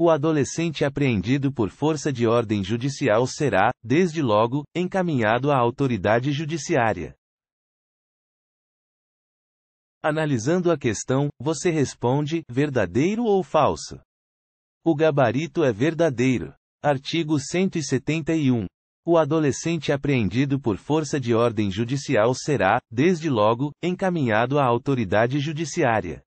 O adolescente apreendido por força de ordem judicial será, desde logo, encaminhado à autoridade judiciária. Analisando a questão, você responde: verdadeiro ou falso? O gabarito é verdadeiro. Artigo 171. O adolescente apreendido por força de ordem judicial será, desde logo, encaminhado à autoridade judiciária.